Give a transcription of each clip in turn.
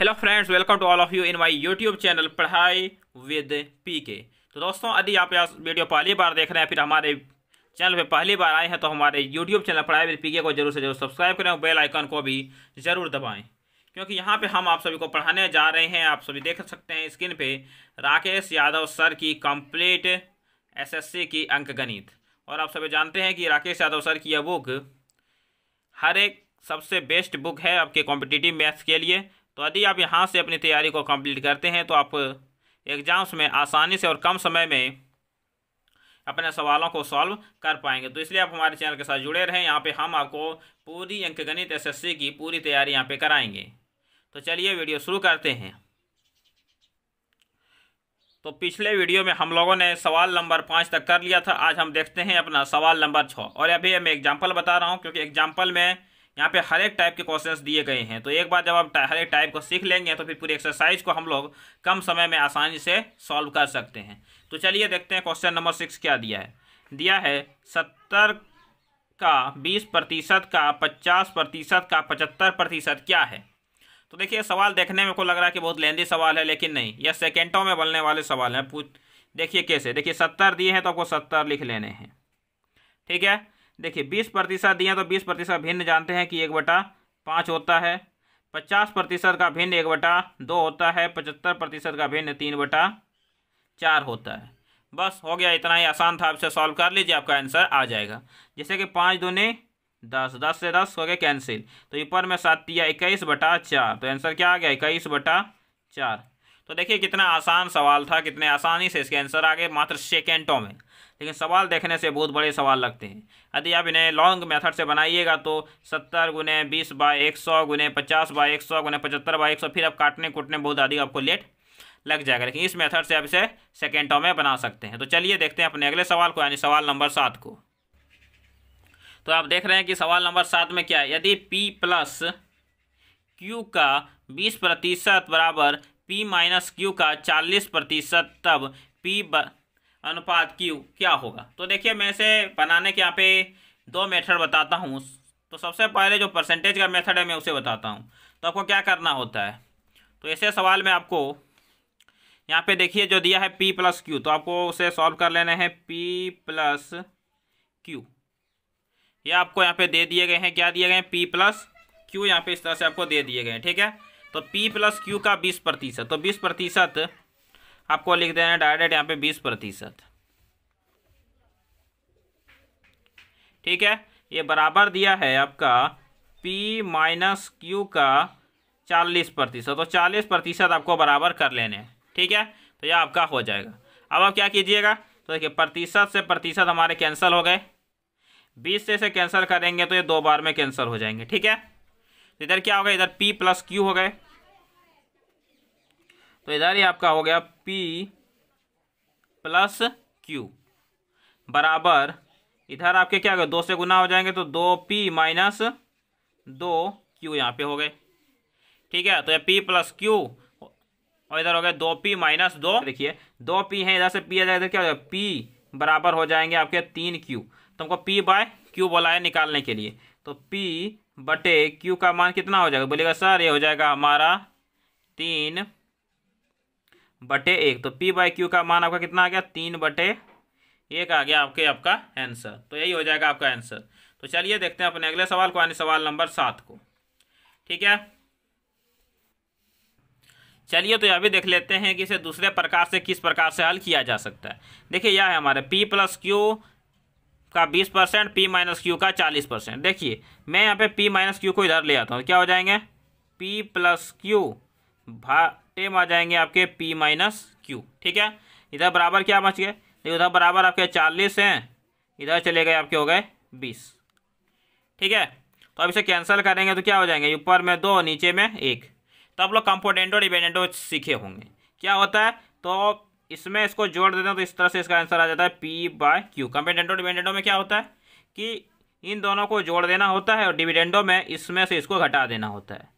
hello friends welcome to all of you in my YouTube channel पढ़ाई with P K तो दोस्तों यदि आप यह वीडियो पहली बार देख रहे हैं फिर हमारे चैनल पे पहली बार आए हैं तो हमारे यूट्यूब चैनल पढ़ाई विद पी के को जरूर से जरूर सब्सक्राइब करें और बेल आइकन को भी जरूर दबाएं क्योंकि यहाँ पर हम आप सभी को पढ़ाने जा रहे हैं आप सभी देख सकते हैं स्क्रीन पर राकेश यादव सर की कम्प्लीट एस की अंक गणित और आप सभी जानते हैं कि राकेश यादव सर की यह बुक हर एक सबसे बेस्ट बुक है आपके कॉम्पिटिटिव मैथ्स के लिए तो यदि आप यहाँ से अपनी तैयारी को कंप्लीट करते हैं तो आप एग्ज़ाम्स में आसानी से और कम समय में अपने सवालों को सॉल्व कर पाएंगे तो इसलिए आप हमारे चैनल के साथ जुड़े रहें यहाँ पे हम आपको पूरी अंकगणित एसएससी की पूरी तैयारी यहाँ पे कराएंगे तो चलिए वीडियो शुरू करते हैं तो पिछले वीडियो में हम लोगों ने सवाल नंबर पाँच तक कर लिया था आज हम देखते हैं अपना सवाल नंबर छः और अभी मैं एग्जाम्पल बता रहा हूँ क्योंकि एग्जाम्पल में यहाँ पे हर एक टाइप के क्वेश्चंस दिए गए हैं तो एक बार जब आप हर एक टाइप को सीख लेंगे तो फिर पूरी एक्सरसाइज को हम लोग कम समय में आसानी से सॉल्व कर सकते हैं तो चलिए देखते हैं क्वेश्चन नंबर सिक्स क्या दिया है दिया है सत्तर का बीस प्रतिशत का पचास प्रतिशत का पचहत्तर प्रतिशत क्या है तो देखिए सवाल देखने में को लग रहा है कि बहुत लेंदी सवाल है लेकिन नहीं यह सेकेंडों में बनने वाले सवाल हैं पूछ देखिए कैसे देखिए सत्तर दिए हैं तो आपको सत्तर लिख लेने हैं ठीक है देखिए बीस प्रतिशत दिए तो बीस प्रतिशत भिन्न जानते हैं कि एक बटा पाँच होता है पचास प्रतिशत का भिन्न एक बटा दो होता है पचहत्तर प्रतिशत का भिन्न तीन बटा चार होता है बस हो गया इतना ही आसान था आपसे सॉल्व कर लीजिए आपका आंसर आ जाएगा जैसे कि पाँच दोने दस दस से दस हो गया कैंसिल तो ऊपर में सात दिया इक्कीस बटा चार तो आंसर क्या आ गया इक्कीस बटा चार तो देखिए कितना आसान सवाल था कितने आसानी से इसके आंसर आ गए मात्र सेकेंडों में लेकिन सवाल देखने से बहुत बड़े सवाल लगते हैं यदि आप इन्हें लॉन्ग मेथड से बनाइएगा तो सत्तर गुने बीस बाय एक सौ गुने पचास बाय एक सौ गुने पचहत्तर बाय एक सौ फिर आप काटने कूटने बहुत अधिक आपको लेट लग जाएगा लेकिन इस मेथड से आप इसे सेकेंडों में बना सकते हैं तो चलिए देखते हैं अपने अगले सवाल को यानी सवाल नंबर सात को तो आप देख रहे हैं कि सवाल नंबर सात में क्या है यदि पी प्लस क्यू का बीस प्रतिशत बराबर पी माइनस क्यू का चालीस प्रतिशत तब पी अनुपात क्यू क्या होगा तो देखिए मैं इसे बनाने के यहाँ पे दो मेथड बताता हूँ तो सबसे पहले जो परसेंटेज का मेथड है मैं उसे बताता हूँ तो आपको क्या करना होता है तो ऐसे सवाल में आपको यहाँ पे देखिए जो दिया है पी प्लस क्यू तो आपको उसे सॉल्व कर लेना है पी प्लस क्यू ये आपको यहाँ पे दे दिए गए हैं क्या दिए गए हैं पी प्लस क्यू यहाँ पे इस तरह से आपको दे दिए गए हैं ठीक है तो पी प्लस क्यू का बीस प्रतिशत तो बीस प्रतिशत आपको लिख देना है डायरेक्ट यहाँ पे बीस प्रतिशत ठीक है ये बराबर दिया है आपका पी माइनस क्यू का चालीस प्रतिशत तो चालीस प्रतिशत आपको बराबर कर लेने ठीक है तो यह आपका हो जाएगा अब आप क्या कीजिएगा तो देखिए प्रतिशत से प्रतिशत हमारे कैंसिल हो गए बीस से से कैंसिल करेंगे तो ये दो बार में कैंसिल हो जाएंगे ठीक है तो इधर क्या होगा इधर पी प्लस क्यू हो गए तो इधर ही आपका हो गया पी प्लस क्यू बराबर इधर आपके क्या हो गए दो से गुना हो जाएंगे तो दो पी माइनस दो क्यू यहाँ पे हो गए ठीक है तो ये पी प्लस क्यू और इधर हो गया दो पी माइनस दो देखिए दो पी हैं इधर से पी आ जाएगा इधर क्या हो जाएगा पी बराबर हो जाएंगे आपके तीन क्यू तो हमको पी बाय क्यू बोला है निकालने के लिए तो पी बटे क्यू का मान कितना हो जाएगा बोलेगा सर ये हो जाएगा हमारा तीन बटे एक तो पी बाई क्यू का मान आपका कितना आ गया तीन बटे एक आ गया आपके आपका आंसर तो यही हो जाएगा आपका आंसर तो चलिए देखते हैं अपने अगले सवाल को यानी सवाल नंबर सात को ठीक है चलिए तो यह भी देख लेते हैं कि इसे दूसरे प्रकार से किस प्रकार से हल किया जा सकता है देखिए यह है हमारे पी प्लस क्यू का बीस परसेंट पी माइनस क्यू का चालीस परसेंट देखिए मैं यहाँ पे पी माइनस क्यू को इधर ले आता हूँ क्या हो जाएंगे पी प्लस क्यू भा टेम आ जाएंगे आपके पी माइनस क्यू ठीक है इधर बराबर क्या बच गए देखिए उधर बराबर आपके चालीस हैं इधर चले गए आपके हो गए बीस ठीक है तो अब इसे कैंसिल करेंगे तो क्या हो जाएंगे ऊपर में दो नीचे में एक तो आप लोग कंपोडेंटो डिपेंडेंटो सीखे होंगे क्या होता है तो इसमें इसको जोड़ देते हैं तो इस तरह से इसका आंसर आ जाता है P by Q componendo dividendo में क्या होता है कि इन दोनों को जोड़ देना होता है और डिविडेंडो में इसमें से इसको घटा देना होता है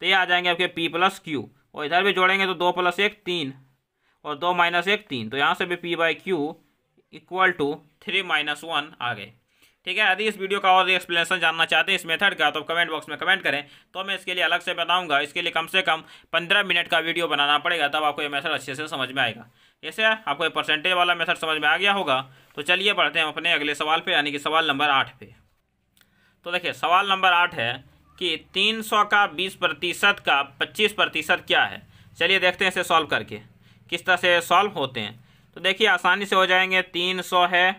तो ये आ जाएंगे आपके पी प्लस क्यू और इधर भी जोड़ेंगे तो दो प्लस एक तीन और दो माइनस एक तीन तो यहाँ से भी P by Q equal to three minus one आ गए ठीक है यदि इस वीडियो का और एक्सप्लेनेशन जानना चाहते हैं इस मेथड का तो कमेंट बॉक्स में कमेंट करें तो मैं इसके लिए अलग से बताऊंगा इसके लिए कम से कम पंद्रह मिनट का वीडियो बनाना पड़ेगा तब आपको ये मेथड अच्छे से समझ में आएगा ऐसे आपको ये परसेंटेज वाला मेथड समझ में आ गया होगा तो चलिए बढ़ते हैं अपने अगले सवाल पर यानी कि सवाल नंबर आठ पे तो देखिए सवाल नंबर आठ है कि 300 का 20 प्रतिशत का 25 प्रतिशत क्या है चलिए देखते हैं इसे सॉल्व करके किस तरह से सॉल्व होते हैं तो देखिए आसानी से हो जाएंगे 300 है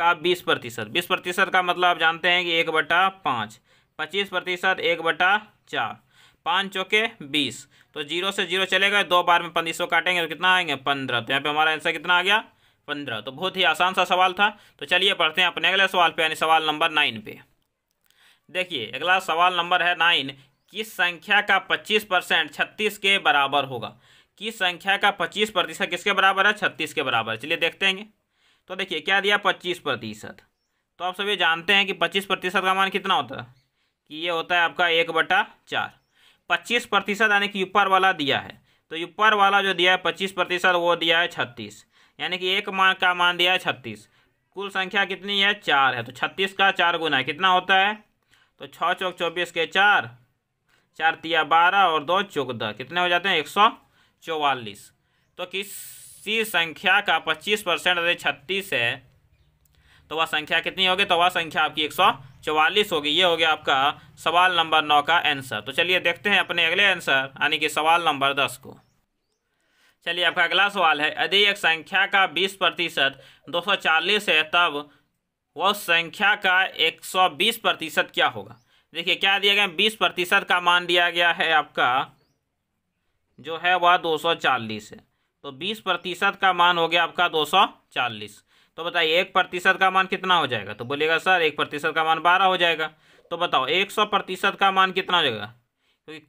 का 20 प्रतिशत बीस प्रतिशत का मतलब आप जानते हैं कि एक बटा पाँच पच्चीस प्रतिशत एक बटा चार पाँच चौके बीस तो जीरो से जीरो चले गए दो बार में पंद्रह सौ काटेंगे तो कितना आएंगे पंद्रह तो यहाँ पे हमारा आंसर कितना आ गया पंद्रह तो बहुत ही आसान सा सवाल था तो चलिए पढ़ते हैं अपने अगले सवाल पे यानी सवाल नंबर नाइन पे देखिए अगला सवाल नंबर है नाइन किस संख्या का पच्चीस परसेंट छत्तीस के बराबर होगा किस संख्या का पच्चीस प्रतिशत किसके बराबर है छत्तीस के बराबर चलिए देखते हैं तो देखिए क्या दिया पच्चीस प्रतिशत तो आप सभी जानते हैं कि पच्चीस प्रतिशत का मान कितना होता है कि ये होता है आपका एक बटा चार पच्चीस प्रतिशत यानी कि ऊपर वाला दिया है तो ऊपर वाला जो दिया है पच्चीस प्रतिशत वो दिया है छत्तीस यानी कि एक मान का मान दिया है छत्तीस कुल संख्या कितनी है चार है तो छत्तीस का चार गुना कितना होता है तो छः चौक चौबीस के चार चार तिया बारह और दो चौक दह कितने हो जाते हैं एक सौ चौवालीस तो किसी संख्या का पच्चीस परसेंट यदि छत्तीस है तो वह संख्या कितनी होगी तो वह संख्या आपकी एक सौ चौवालीस होगी ये हो गया आपका सवाल नंबर नौ का आंसर तो चलिए देखते हैं अपने अगले आंसर यानी कि सवाल नंबर दस को चलिए आपका अगला सवाल है यदि एक संख्या का बीस प्रतिशत दो सौ चालीस है तब वह संख्या का 120 प्रतिशत क्या होगा देखिए क्या दिया गया 20 प्रतिशत का मान दिया गया है आपका जो है वह 240 है तो 20 प्रतिशत का मान हो गया आपका 240 तो बताइए एक प्रतिशत का मान कितना हो जाएगा तो बोलेगा सर एक प्रतिशत का मान बारह हो जाएगा तो बताओ एक सौ प्रतिशत का मान कितना हो जाएगा क्योंकि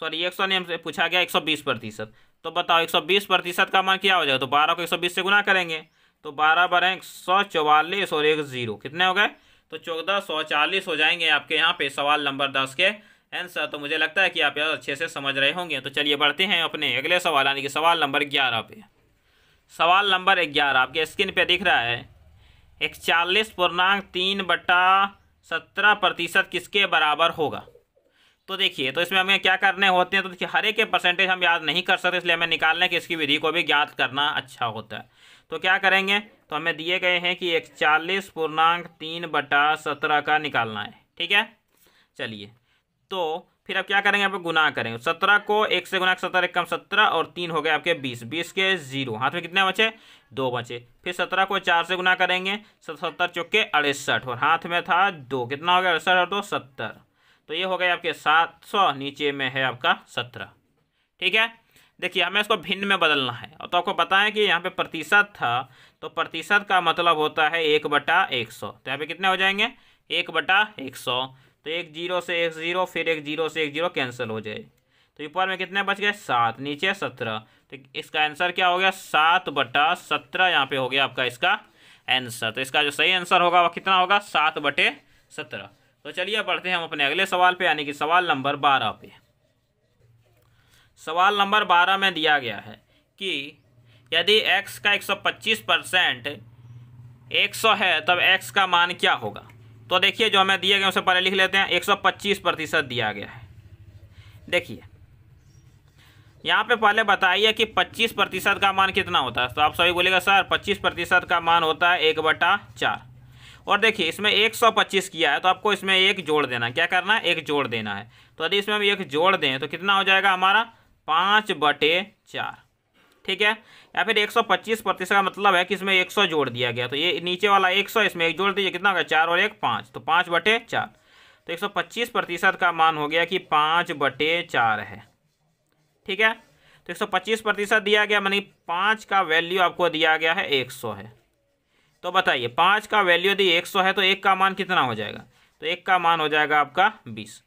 सॉरी एक सौ ने पूछा गया एक सौ बीस प्रतिशत तो बताओ एक सौ बीस प्रतिशत का मान क्या हो जाएगा तो बारह को एक सौ बीस से गुना करेंगे तो बारह बारह एक सौ चौवालीस और एक ज़ीरो कितने हो गए तो चौदह सौ चालीस हो जाएंगे आपके यहाँ पे सवाल नंबर दस के आंसर तो मुझे लगता है कि आप यार अच्छे से समझ रहे होंगे तो चलिए बढ़ते हैं अपने अगले सवाल यानी कि सवाल नंबर ग्यारह पे सवाल नंबर ग्यारह आपके स्क्रीन पे दिख रहा है इकचालीस पूर्णांक तीन बटा सत्रह प्रतिशत किसके बराबर होगा तो देखिए तो इसमें हमें क्या करने होते हैं तो देखिए हर एक परसेंटेज हम याद नहीं कर सकते इसलिए हमें निकालने की इसकी विधि को भी ज्ञात करना अच्छा होता है तो क्या करेंगे तो हमें दिए गए हैं कि इकचालीस पूर्णांक तीन बटा सत्रह का निकालना है ठीक है चलिए तो फिर आप क्या करेंगे आप गुना करेंगे सत्रह को एक से गुना सत्रह एक कम सत्रह और तीन हो गए आपके बीस बीस के जीरो हाथ में कितने बचे दो बचे फिर सत्रह को चार से गुना करेंगे सत्तर चौके अड़सठ और हाथ में था दो कितना हो गया अड़सठ और दो सत्तर तो ये हो गए आपके सात सौ नीचे में है आपका सत्रह ठीक है देखिए हमें इसको भिन्न में बदलना है और तो आपको पता है कि यहाँ पे प्रतिशत था तो प्रतिशत का मतलब होता है एक बटा एक सौ तो यहाँ पे कितने हो जाएंगे एक बटा एक सौ तो एक जीरो से एक ज़ीरो फिर एक जीरो से एक जीरो कैंसिल हो जाए तो ऊपर में कितने बच गए सात नीचे सत्रह तो इसका आंसर क्या हो गया सात बटा सत्रह यहाँ पे हो गया आपका इसका आंसर तो इसका जो सही आंसर होगा वह कितना होगा सात बटे सत्रह तो चलिए पढ़ते हैं हम अपने अगले सवाल पे यानी कि सवाल नंबर बारह पे सवाल नंबर बारह में दिया गया है कि यदि x का 125 परसेंट एक सौ है तब x का मान क्या होगा तो देखिए जो हमें दिया गया उसे पहले लिख लेते हैं 125 प्रतिशत दिया गया है देखिए यहाँ पे पहले बताइए कि 25 प्रतिशत का मान कितना होता है तो आप सभी बोलेगा सर 25 प्रतिशत का मान होता है एक बटा चार और देखिए इसमें 125 किया है तो आपको इसमें एक जोड़ देना क्या करना है एक जोड़ देना है तो यदि इसमें हम एक जोड़ दें तो कितना हो जाएगा हमारा पाँच बटे चार ठीक है या फिर 125 प्रतिशत का मतलब है कि इसमें 100 जोड़ दिया गया तो ये नीचे वाला 100 इसमें एक जोड़ दीजिए कितना होगा चार और एक पाँच तो पाँच बटे चार तो 125 प्रतिशत का मान हो गया कि पाँच बटे चार है ठीक है तो 125 प्रतिशत दिया गया मानी पाँच का वैल्यू आपको दिया गया है 100 है तो बताइए पाँच का वैल्यू यदि सौ है तो एक का मान कितना हो जाएगा तो एक का मान हो जाएगा आपका बीस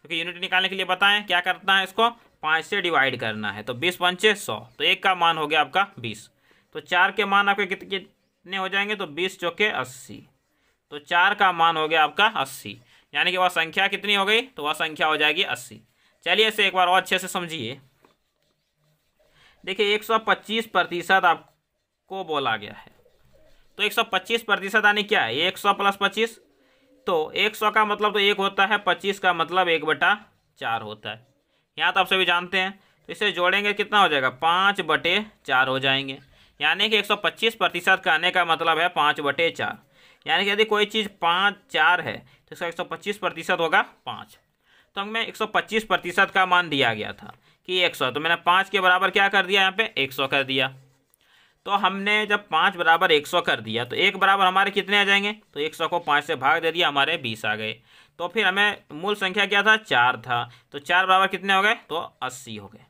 क्योंकि यूनिट निकालने के लिए बताएं क्या करना है इसको पाँच से डिवाइड करना है तो बीस पंचे सौ तो एक का मान हो गया आपका बीस तो चार के मान आपके कितने हो जाएंगे तो बीस चौके अस्सी तो चार का मान हो गया आपका अस्सी यानी कि वह संख्या कितनी हो गई तो वह संख्या हो जाएगी अस्सी चलिए इसे एक बार और अच्छे से समझिए देखिए एक सौ पच्चीस प्रतिशत आपको बोला गया है तो एक सौ पच्चीस प्रतिशत यानी क्या है एक सौ प्लस पच्चीस तो एक सौ का मतलब तो एक होता है पच्चीस का मतलब एक बटा चार होता है यहाँ तो आप सभी जानते हैं तो इसे जोड़ेंगे कितना हो जाएगा पाँच बटे चार हो जाएंगे यानी कि 125 प्रतिशत कहने का मतलब है पाँच बटे चार यानी कि यदि कोई चीज़ पाँच चार है तो इसका 125 प्रतिशत होगा पाँच तो हमें 125 प्रतिशत का मान दिया गया था कि 100 तो मैंने पाँच के बराबर क्या कर दिया यहाँ पे 100 कर दिया तो हमने जब पाँच बराबर एक सौ कर दिया तो एक बराबर हमारे कितने आ जाएंगे तो एक सौ को पाँच से भाग दे दिया हमारे बीस आ गए तो फिर हमें मूल संख्या क्या था चार था तो चार बराबर कितने हो गए तो अस्सी हो गए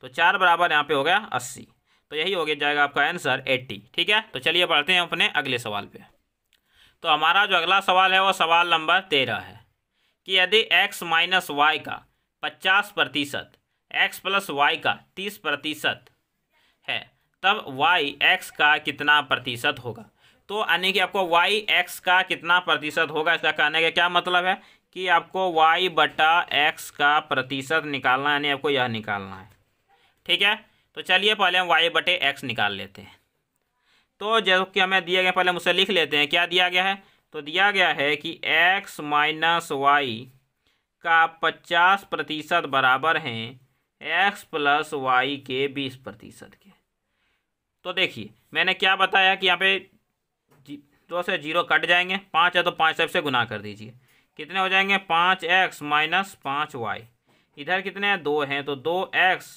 तो चार बराबर यहाँ पे हो गया अस्सी तो यही हो गया जाएगा आपका आंसर एट्टी ठीक है तो चलिए पढ़ते हैं अपने अगले सवाल पर तो हमारा जो अगला सवाल है वो सवाल नंबर तेरह है कि यदि एक्स माइनस वाई का पचास प्रतिशत एक्स प्लस वाई का तीस प्रतिशत है तब वाई एक्स का कितना प्रतिशत होगा तो यानी कि आपको वाई एक्स का कितना प्रतिशत होगा इसका कहने का क्या मतलब है कि आपको वाई बटा एक्स का प्रतिशत निकालना यानी आपको यह निकालना है ठीक है तो चलिए पहले हम वाई बटे एक्स निकाल लेते हैं तो जो कि हमें दिया गया पहले हम उसे लिख लेते हैं क्या दिया गया है तो दिया गया है कि एक्स माइनस वाई का पचास प्रतिशत बराबर हैं एक्स प्लस वाई के बीस प्रतिशत के तो देखिए मैंने क्या बताया कि यहाँ पे दो से जीरो कट जाएंगे पाँच है तो पाँच सबसे गुना कर दीजिए कितने हो जाएंगे पाँच एक्स माइनस पाँच वाई इधर कितने हैं दो हैं तो दो एक्स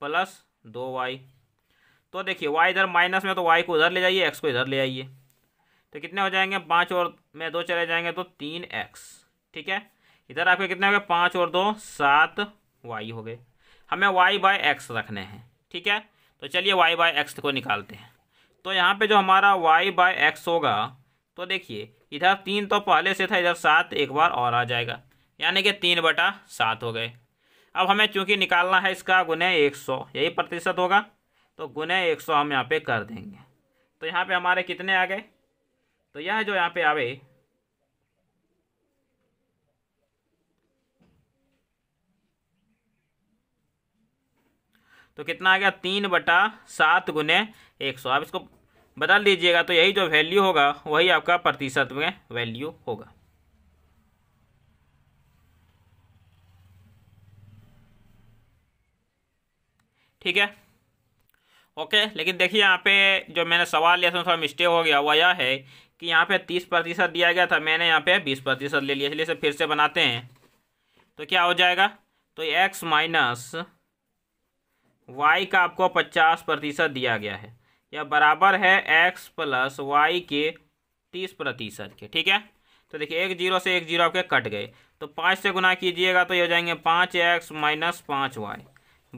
प्लस दो वाई तो देखिए वाई इधर माइनस में तो वाई को इधर ले जाइए एक्स को इधर ले आइए तो कितने हो जाएंगे पाँच और में दो चले जाएंगे तो तीन एक्स ठीक है इधर आपके कितने हो गए पाँच और दो सात वाई हो गए हमें वाई बाय एक्स रखने हैं ठीक है तो चलिए वाई बाय एक्स को निकालते हैं तो यहाँ पे जो हमारा वाई बाय एक्स होगा तो देखिए इधर तीन तो पहले से था इधर सात एक बार और आ जाएगा यानी कि तीन बटा सात हो गए अब हमें चूंकि निकालना है इसका गुने एक सौ यही प्रतिशत होगा तो गुने एक सौ हम यहाँ पे कर देंगे तो यहाँ पे हमारे कितने आ गए तो यह जो यहाँ पे आवे तो कितना आ गया तीन बटा सात गुने एक सौ आप इसको बदल दीजिएगा तो यही जो वैल्यू होगा वही आपका प्रतिशत में वैल्यू होगा ठीक है ओके लेकिन देखिए यहाँ पे जो मैंने सवाल लिया था थोड़ा मिस्टेक हो गया वो यह है कि यहाँ पे तीस प्रतिशत दिया गया था मैंने यहाँ पे बीस प्रतिशत ले लिया इसलिए इसे फिर से बनाते हैं तो क्या हो जाएगा तो एक्स माइनस वाई का आपको पचास प्रतिशत दिया गया है या बराबर है एक्स प्लस वाई के तीस प्रतिशत के ठीक है तो देखिए एक जीरो से एक जीरो आपके कट गए तो पाँच से गुना कीजिएगा तो ये हो जाएंगे पाँच एक्स माइनस पाँच वाई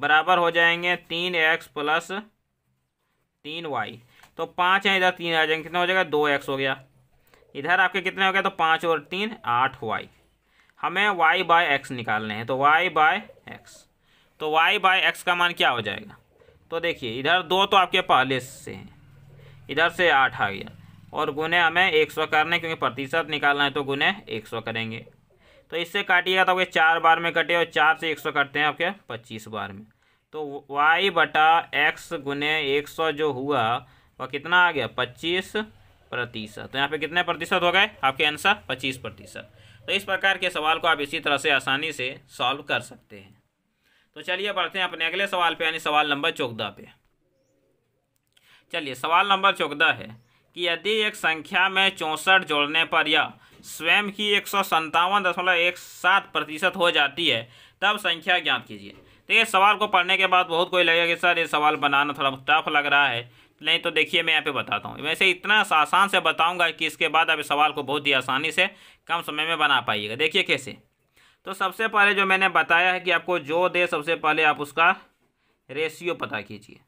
बराबर हो जाएंगे तीन एक्स प्लस तीन वाई तो पाँच है इधर तीन आ जाएंगे कितना हो जाएगा दो एक्स हो गया इधर आपके कितने हो गया तो पाँच और तीन आठ वाई हमें वाई बाय एक्स निकालने हैं तो वाई बाय एक्स तो वाई बाय एक्स का मान क्या हो जाएगा तो देखिए इधर दो तो आपके पहले से हैं इधर से आठ आ गया और गुने हमें एक सौ करने क्योंकि प्रतिशत निकालना है तो गुने एक सौ करेंगे तो इससे काटिएगा तो आपके चार बार में कटे और चार से एक सौ कटते हैं आपके पच्चीस बार में तो वाई बटा एक्स गुने एक सौ जो हुआ वह कितना आ गया पच्चीस प्रतिशत तो यहाँ पे कितने प्रतिशत हो गए आपके आंसर पच्चीस प्रतिशत तो इस प्रकार के सवाल को आप इसी तरह से आसानी से सॉल्व कर सकते हैं तो चलिए बढ़ते हैं अपने अगले सवाल पे यानी सवाल नंबर चौदह पे चलिए सवाल नंबर चौदह है कि यदि एक संख्या में चौंसठ जोड़ने पर या स्वयं की एक सौ संतावन दशमलव एक सात प्रतिशत हो जाती है तब संख्या ज्ञात कीजिए तो ये सवाल को पढ़ने के बाद बहुत कोई लगेगा कि सर ये सवाल बनाना थोड़ा टफ लग रहा है नहीं तो देखिए मैं यहाँ पे बताता हूँ वैसे इतना आसान से बताऊँगा कि इसके बाद अब इस सवाल को बहुत ही आसानी से कम समय में बना पाइएगा देखिए कैसे तो सबसे पहले जो मैंने बताया है कि आपको जो दे सबसे पहले आप उसका रेशियो पता कीजिए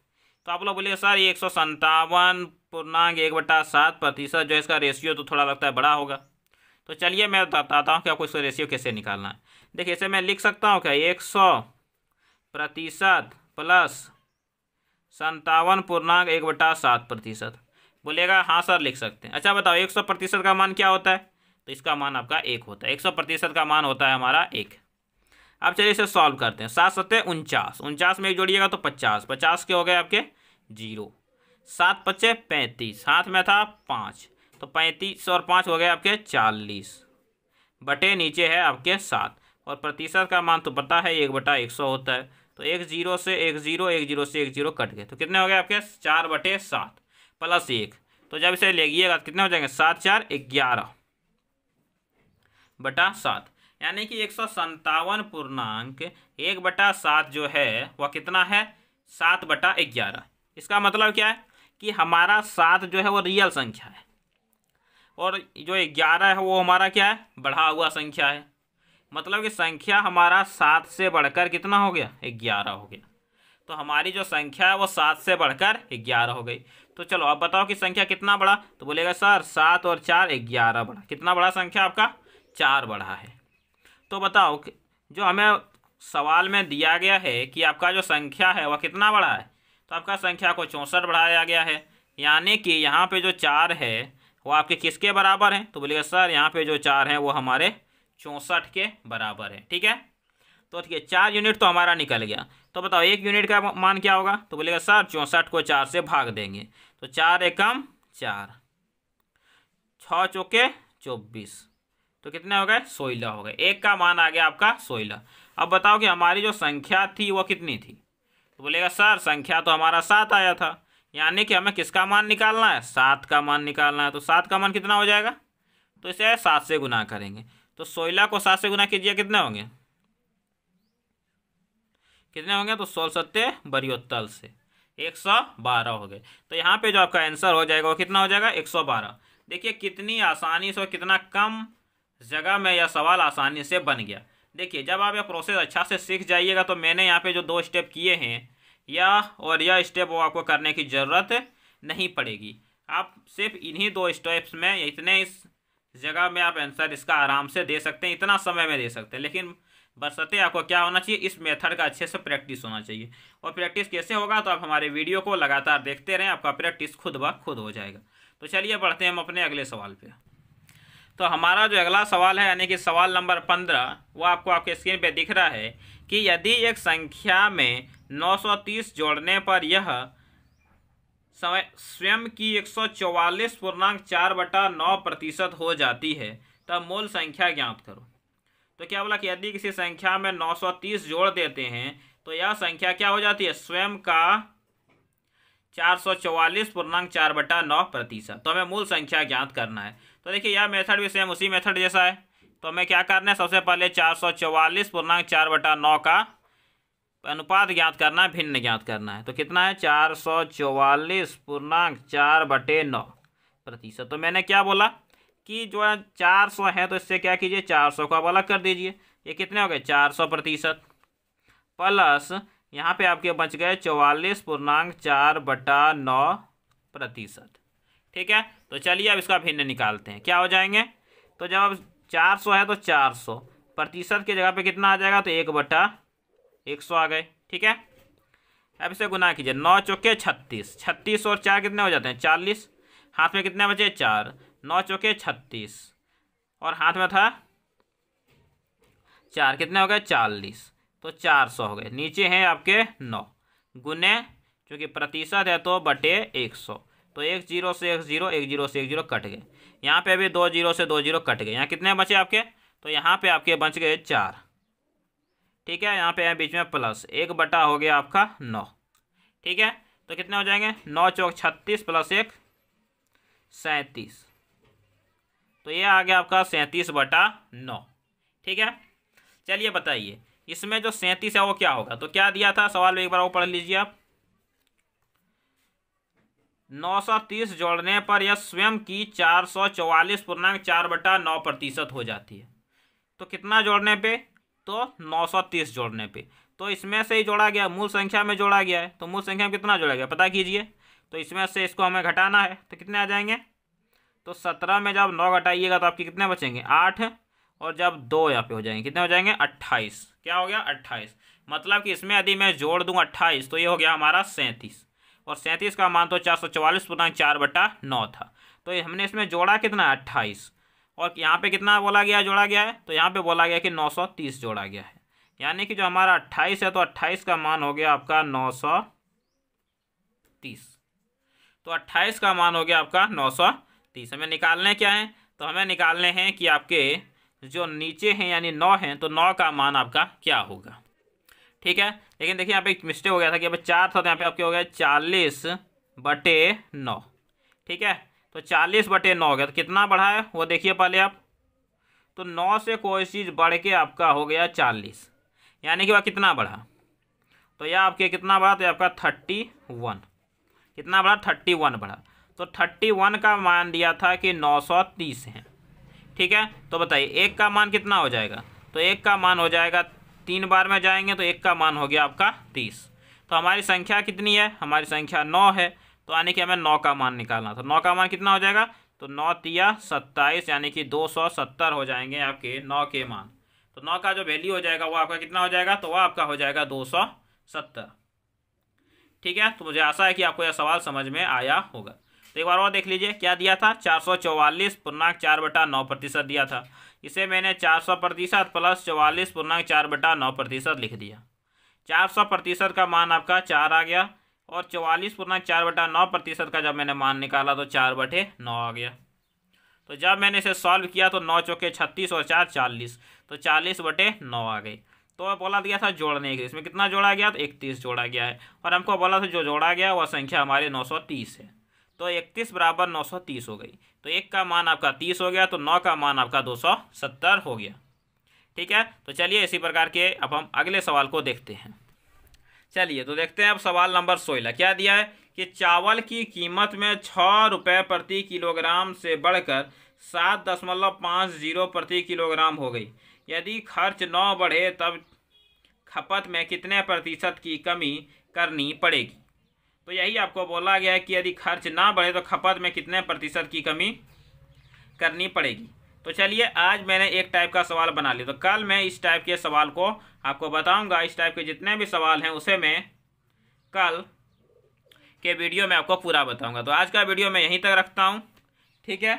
तो आप लोग बोलिए सर एक सौ संतावन पूर्णांग एक बटा सात प्रतिशत जो इसका रेशियो तो थोड़ा लगता है बड़ा होगा तो चलिए मैं बताता हूँ कि आपको इसका रेशियो कैसे निकालना है देखिए इसे मैं लिख सकता हूँ क्या एक सौ प्रतिशत प्लस संतावन पूर्णांग एक बटा सात प्रतिशत बोलेगा हाँ सर लिख सकते हैं अच्छा बताओ एक सौ प्रतिशत का मान क्या होता है तो इसका मान आपका एक होता है एक सौ प्रतिशत का मान होता है हमारा एक अब चलिए इसे सॉल्व करते हैं सात सत्य उनचास उनचास में एक जोड़िएगा तो पचास पचास के हो गए आपके जीरो सात पच्चे पैंतीस हाथ में था पाँच तो पैंतीस और पाँच हो गए आपके चालीस बटे नीचे है आपके सात और प्रतिशत का मान तो पता है एक बटा एक सौ होता है तो एक जीरो से एक जीरो एक जीरो से एक जीरो कट गए तो कितने हो गए आपके चार बटे सात प्लस एक तो जब इसे तो कितने हो जाएंगे सात चार ग्यारह बटा सात यानी कि एक सौ संतावन पूर्णांक एक बटा सात जो है वह कितना है सात बटा ग्यारह इसका मतलब क्या है कि हमारा सात जो है वो रियल संख्या है और जो ग्यारह है वो हमारा क्या है बढ़ा हुआ संख्या है मतलब कि संख्या हमारा सात से बढ़कर कितना हो गया ग्यारह हो गया तो हमारी जो संख्या है वो सात से बढ़कर ग्यारह हो गई तो चलो आप बताओ कि संख्या कितना बड़ा तो बोलेगा सर सात और चार ग्यारह बढ़ा कितना बड़ा संख्या आपका चार बढ़ा है तो बताओ जो हमें सवाल में दिया गया है कि आपका जो संख्या है वह कितना बढ़ा है तो आपका संख्या को चौंसठ बढ़ाया गया है यानी कि यहाँ पे जो चार है वो आपके किसके बराबर हैं तो बोलिएगा सर यहाँ पे जो चार हैं वो हमारे चौंसठ के बराबर है ठीक है तो ठीक है चार यूनिट तो हमारा निकल गया तो बताओ एक यूनिट का मान क्या होगा तो बोलेगा सर चौंसठ को चार से भाग देंगे तो चार एकम चार छः चौके चौबीस तो कितने हो गए सोलह हो गए एक का मान आ गया आपका सोलह अब बताओ कि हमारी जो संख्या थी वो कितनी थी तो बोलेगा सर संख्या तो हमारा सात आया था यानी कि हमें किसका मान निकालना है सात का मान निकालना है तो सात का मान कितना हो जाएगा तो इसे सात से गुना करेंगे तो सोलह को सात से गुना कीजिए कितने होंगे कितने होंगे तो सोल सत्य बरियोत्तल से एक सौ बारह हो गए तो यहाँ पे जो आपका आंसर हो जाएगा वो कितना हो जाएगा एक सौ बारह देखिए कितनी आसानी से और कितना कम जगह में यह सवाल आसानी से बन गया देखिए जब आप यह प्रोसेस अच्छा से सीख जाइएगा तो मैंने यहाँ पे जो दो स्टेप किए हैं या और यह स्टेप वो आपको करने की ज़रूरत नहीं पड़ेगी आप सिर्फ इन्हीं दो स्टेप्स में इतने इस जगह में आप आंसर इसका आराम से दे सकते हैं इतना समय में दे सकते हैं लेकिन बरसते आपको क्या होना चाहिए इस मेथड का अच्छे से प्रैक्टिस होना चाहिए और प्रैक्टिस कैसे होगा तो आप हमारे वीडियो को लगातार देखते रहें आपका प्रैक्टिस खुद ब खुद हो जाएगा तो चलिए बढ़ते हैं हम अपने अगले सवाल पर तो हमारा जो अगला सवाल है यानी कि सवाल नंबर पंद्रह वो आपको आपके स्क्रीन पे दिख रहा है कि यदि एक संख्या में 930 जोड़ने पर यह स्वयं की एक सौ चौवालीस पूर्णांक चार बटा नौ प्रतिशत हो जाती है तब तो मूल संख्या ज्ञात करो तो क्या बोला कि यदि किसी संख्या में 930 जोड़ देते हैं तो यह संख्या क्या हो जाती है स्वयं का चार सौ चौवालीस पूर्णांक चार बटा नौ प्रतिशत तो हमें मूल संख्या ज्ञात करना है तो देखिए यह मेथड भी सेम उसी मेथड जैसा है तो हमें क्या करना है सबसे पहले चार सौ चौवालीस पूर्णांक चार बटा नौ का अनुपात ज्ञात करना है भिन्न ज्ञात करना है तो कितना है चार सौ चौवालीस पूर्णांक चार बटे नौ प्रतिशत तो मैंने क्या बोला कि जो है चार सौ है तो इससे क्या कीजिए चार सौ को आप अलग कर दीजिए ये कितने हो गए चार सौ प्रतिशत प्लस यहाँ पे आपके बच गए चौवालीस पूर्णांक चार बटा नौ प्रतिशत ठीक है तो चलिए अब इसका भिन्न निकालते हैं क्या हो जाएंगे तो जब अब चार सौ है तो चार सौ प्रतिशत की जगह पे कितना आ जाएगा तो एक बटा एक सौ आ गए ठीक है अब इसे गुना कीजिए नौ चौके छत्तीस छत्तीस और चार कितने हो जाते हैं चालीस हाथ में कितने बचे चार नौ चौके छत्तीस और हाथ में था चार कितने हो गए चालीस तो चार सौ हो गए नीचे हैं आपके नौ गुने चूँकि प्रतिशत है तो बटे एक सौ तो एक जीरो से एक जीरो एक जीरो से एक जीरो कट गए यहाँ पे भी दो जीरो से दो जीरो कट गए यहाँ कितने बचे आपके तो यहाँ पे आपके बच गए चार ठीक है यहाँ पे है बीच में प्लस एक बटा हो गया आपका नौ ठीक है तो कितने हो जाएंगे नौ चौक छत्तीस प्लस एक सैंतीस तो ये आ गया आपका सैंतीस बटा नौ ठीक है चलिए बताइए इसमें जो सैंतीस है वो क्या होगा तो क्या दिया था सवाल एक बार वो पढ़ लीजिए आप 930 जोड़ने पर यह स्वयं की 444 पूर्णांक चार बटा नौ प्रतिशत हो जाती है तो कितना जोड़ने पे तो 930 जोड़ने पे तो इसमें से ही जोड़ा गया मूल संख्या में जोड़ा गया है तो मूल संख्या में कितना जोड़ा गया पता कीजिए तो इसमें से इसको हमें घटाना है तो कितने आ जाएंगे तो सत्रह में जब नौ घटाइएगा तो आपके कितने बचेंगे आठ और जब दो यहाँ पे हो जाएंगे कितने हो जाएंगे अट्ठाईस क्या हो गया अट्ठाईस मतलब कि इसमें यदि मैं जोड़ दूँ अट्ठाईस तो ये हो गया हमारा सैंतीस और सैंतीस का मान तो चार सौ चवालीस पूर्णांक चार बटा नौ था तो हमने इसमें जोड़ा कितना अट्ठाईस और यहाँ पे कितना बोला गया जोड़ा गया है तो यहाँ पे बोला गया कि नौ सौ तीस जोड़ा गया है यानी कि जो हमारा अट्ठाईस है तो अट्ठाईस का मान हो गया आपका नौ सौ तीस तो अट्ठाईस का मान हो गया आपका नौ सौ तीस हमें निकालने क्या है तो हमें निकालने हैं कि आपके जो नीचे हैं यानी नौ हैं तो नौ का मान आपका क्या होगा ठीक है लेकिन देखिए यहाँ पे एक मिस्टेक हो गया था कि अब चार था तो यहाँ पे आपके हो गया चालीस बटे नौ ठीक है तो चालीस बटे नौ हो गया तो कितना बढ़ा है वो देखिए पहले आप तो नौ से कोई चीज़ बढ़ के आपका हो गया चालीस यानी कि वह कितना बढ़ा तो यह आपके कितना बढ़ा तो आपका थर्टी वन कितना बढ़ा थर्टी वन बढ़ा तो थर्टी वन का मान दिया था कि नौ सौ तीस है ठीक है तो बताइए एक का मान कितना हो जाएगा तो एक का मान हो जाएगा तीन बार में जाएंगे तो एक का मान हो गया आपका तीस तो हमारी संख्या कितनी है हमारी संख्या नौ है तो यानी कि हमें नौ का मान निकालना तो नौ का मान कितना हो जाएगा तो नौ तिया सत्ताईस यानी कि दो सौ सत्तर हो जाएंगे आपके नौ के मान तो नौ का जो वैल्यू हो जाएगा वो आपका कितना हो जाएगा तो वह आपका हो जाएगा दो सौ सत्तर ठीक है तो मुझे आशा है कि आपको यह सवाल समझ में आया होगा तो एक बार और देख लीजिए क्या दिया था चार सौ चौवालीस पूर्णांक चार बटा नौ प्रतिशत दिया था इसे मैंने चार सौ प्रतिशत प्लस चौवालीस पूर्णांक चार बटा नौ प्रतिशत लिख दिया चार सौ प्रतिशत का मान आपका चार आ गया और चौवालीस पूर्णांक चार बटा नौ प्रतिशत का जब मैंने मान निकाला तो चार बटे नौ आ गया तो जब मैंने इसे सॉल्व किया तो नौ चौके छत्तीस और चार चालीस तो चालीस बटे नौ आ गए तो बोला गया था जोड़ने के इसमें कितना जोड़ा गया तो इकतीस जोड़ा गया है और हमको बोला था जो जोड़ा गया वह संख्या हमारी नौ सौ तीस है तो इकतीस बराबर नौ सौ तीस हो गई तो एक का मान आपका तीस हो गया तो नौ का मान आपका दो सौ सत्तर हो गया ठीक है तो चलिए इसी प्रकार के अब हम अगले सवाल को देखते हैं चलिए तो देखते हैं अब सवाल नंबर सोलह क्या दिया है कि चावल की कीमत में छः रुपये प्रति किलोग्राम से बढ़कर सात दशमलव पाँच जीरो प्रति किलोग्राम हो गई यदि खर्च नौ बढ़े तब खपत में कितने प्रतिशत की कमी करनी पड़ेगी तो यही आपको बोला गया है कि यदि खर्च ना बढ़े तो खपत में कितने प्रतिशत की कमी करनी पड़ेगी तो चलिए आज मैंने एक टाइप का सवाल बना लिया तो कल मैं इस टाइप के सवाल को आपको बताऊंगा इस टाइप के जितने भी सवाल हैं उसे मैं कल के वीडियो में आपको पूरा बताऊंगा तो आज का वीडियो मैं यहीं तक रखता हूँ ठीक है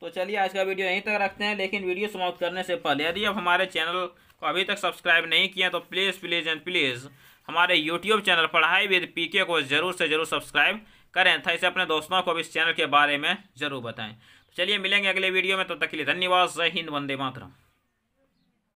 तो चलिए आज का वीडियो यहीं तक रखते हैं लेकिन वीडियो समाप्त करने से पहले यदि आप हमारे चैनल को अभी तक सब्सक्राइब नहीं किया तो प्लीज़ प्लीज़ एंड प्लीज़ हमारे यूट्यूब चैनल पढ़ाई विद पी के को ज़रूर से ज़रूर सब्सक्राइब करें था इसे अपने दोस्तों को भी इस चैनल के बारे में ज़रूर बताएं तो चलिए मिलेंगे अगले वीडियो में तब तो तक के लिए धन्यवाद जय हिंद वंदे मातरम